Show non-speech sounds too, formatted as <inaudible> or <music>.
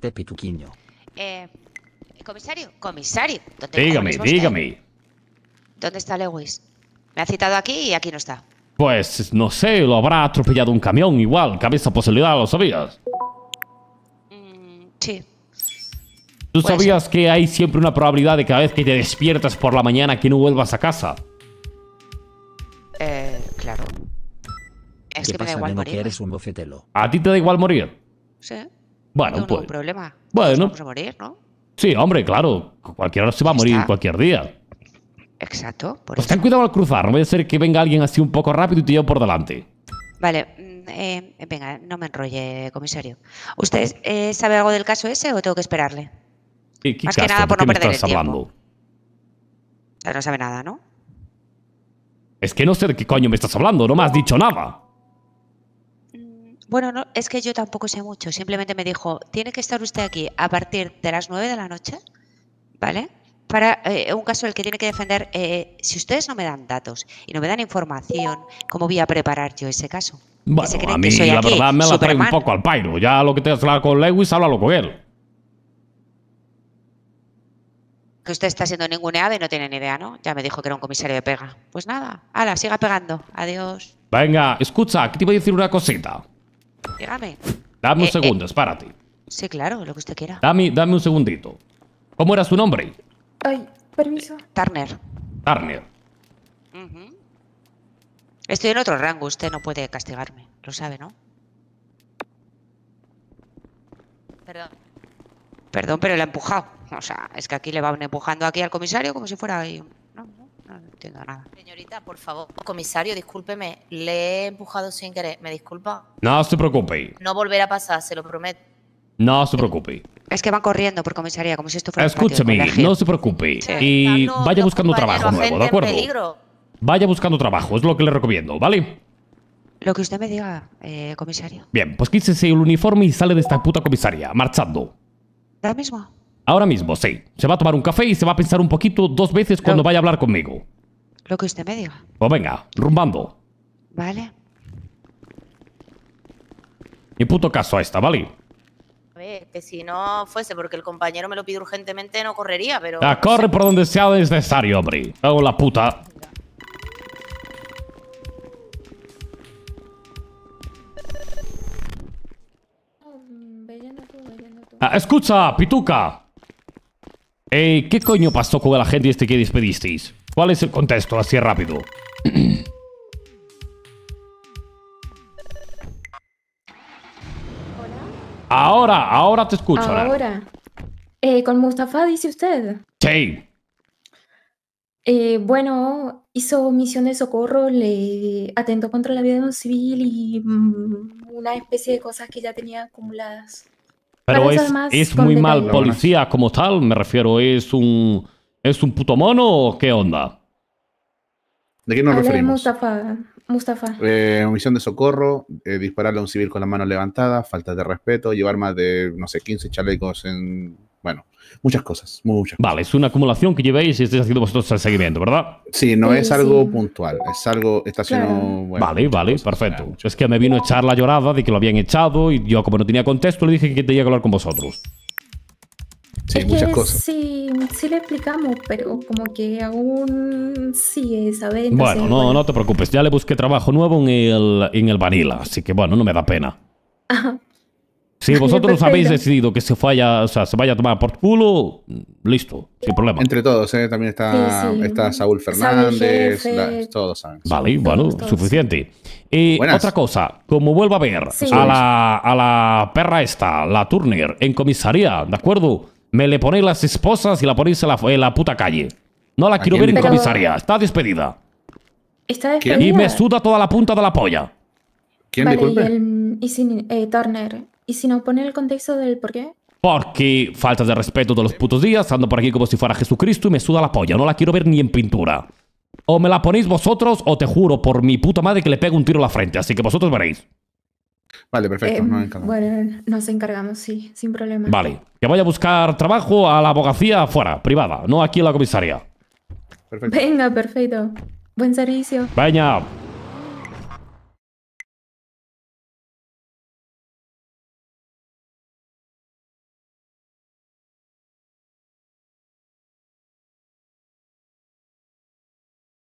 De este pituquiño. Eh, comisario, comisario. dígame, dígame. ¿Dónde está Lewis? Me ha citado aquí y aquí no está. Pues no sé, lo habrá atropellado un camión igual. Cabe esa posibilidad, ¿lo sabías? Mm, sí. ¿Tú sabías que hay siempre una probabilidad de cada vez que te despiertas por la mañana que no vuelvas a casa? Eh, claro. Es que pasa, me da igual morir. un bofetelo. ¿A ti te da igual morir? Sí. Bueno, no, pues. problema. Bueno. Vamos a morir, ¿no? Sí, hombre, claro. Cualquiera se va a morir cualquier día. Exacto. pues ten cuidado al cruzar. No vaya a ser que venga alguien así un poco rápido y te lleve por delante. Vale. Mm, eh, venga, no me enrolle, comisario. ¿Usted eh, sabe algo del caso ese o tengo que esperarle? Más que nada por, no perder O sea, no sabe nada, ¿no? Es que no sé de qué coño me estás hablando. No me has dicho nada. Bueno, es que yo tampoco sé mucho. Simplemente me dijo, tiene que estar usted aquí a partir de las 9 de la noche, ¿vale? Para eh, un caso el que tiene que defender, eh, si ustedes no me dan datos y no me dan información, ¿cómo voy a preparar yo ese caso? Bueno, a mí la verdad me la trae un poco al pairo. Ya lo que te hablar con Lewis, háblalo con él. que usted está siendo ninguneado y no tiene ni idea, ¿no? Ya me dijo que era un comisario de pega. Pues nada, ala, siga pegando. Adiós. Venga, escucha, aquí te voy a decir una cosita. Dígame. Dame un eh, eh. segundo, Sí, claro, lo que usted quiera. Dame, dame un segundito. ¿Cómo era su nombre? Ay, permiso. Turner. Turner. Estoy en otro rango, usted no puede castigarme. Lo sabe, ¿no? Perdón. Perdón, pero le ha empujado. O sea, es que aquí le van empujando aquí al comisario como si fuera ahí un Señorita, por favor, comisario, discúlpeme, le he empujado sin querer, ¿me disculpa? No se preocupe. No volverá a pasar, se lo prometo. No se preocupe. Es que van corriendo por comisaría, como si esto fuera Escúchame, no se preocupe. Y vaya buscando trabajo nuevo, ¿de acuerdo? Vaya buscando trabajo, es lo que le recomiendo, ¿vale? Lo que usted me diga, eh, comisario. Bien, pues quítese el uniforme y sale de esta puta comisaría, marchando. ¿Ahora mismo? Ahora mismo, sí. Se va a tomar un café y se va a pensar un poquito dos veces cuando vaya a hablar conmigo. Lo que usted me diga. Pues venga, rumbando. Vale. Y puto caso a esta, ¿vale? A ver, que si no fuese porque el compañero me lo pide urgentemente, no correría, pero. corre por donde sea necesario, hombre. Hago la puta. Ah, escucha, pituca. Eh, ¿Qué coño pasó con la gente este que despedisteis? ¿Cuál es el contexto? Así rápido. Ahora, ahora te escucho. Ahora. Eh, con Mustafa, dice usted. Sí. Eh, bueno, hizo misión de socorro, le atentó contra la vida de un civil y mm, una especie de cosas que ya tenía acumuladas. Pero es, es muy mal policía como tal, me refiero, es un ¿Es un puto mono o qué onda? ¿De qué nos referís? referimos? Mustafa. Mustafa. Eh, de socorro, eh, dispararle a un civil con la mano levantada, falta de respeto, llevar más de, no sé, 15 chalecos en... Bueno, muchas cosas, muchas Vale, es una acumulación que llevéis y estáis haciendo vosotros el seguimiento, ¿verdad? Sí, no es algo puntual, es algo estacionado... vale, vale, perfecto. Es que me vino a echar la llorada de que lo habían echado y yo como no tenía contexto le dije que tenía que hablar con vosotros. Sí, muchas cosas. Sí, sí le explicamos, pero como que aún sigue, esa bueno, no, no te preocupes, ya le busqué trabajo nuevo en el, en el Vanilla, así que bueno, no me da pena. Si vosotros <laughs> habéis decidido que se vaya, o sea, se vaya a tomar por culo, listo, sin problema. Entre todos, ¿eh? también está, está Saúl Fernández, todos saben. Vale, bueno, suficiente. Y otra cosa, como vuelvo a ver a, la, a la perra esta, la Turner, en comisaría, ¿de acuerdo? Me le ponéis las esposas y la ponéis en la, puta calle. No la quiero ver en comisaría. Está despedida. Está despedida. Y me suda toda la punta de la polla. ¿Quién le disculpe? Mm, y, sin, eh, Turner, ¿y si no el contexto del por qué? Porque falta de respeto de los putos días, ando por aquí como si fuera Jesucristo y me suda la polla. No la quiero ver ni en pintura. O me la ponéis vosotros o te juro por mi puta madre que le pego un tiro a la frente. Así que vosotros veréis. Vale, perfecto. Em, nos encargamos. Bueno, nos encargamos, sí, sin problema. Vale. Que vaya a buscar trabajo a la abogacía afuera, privada, no aquí en la comisaría. Venga, perfecto. Buen servicio. Venga.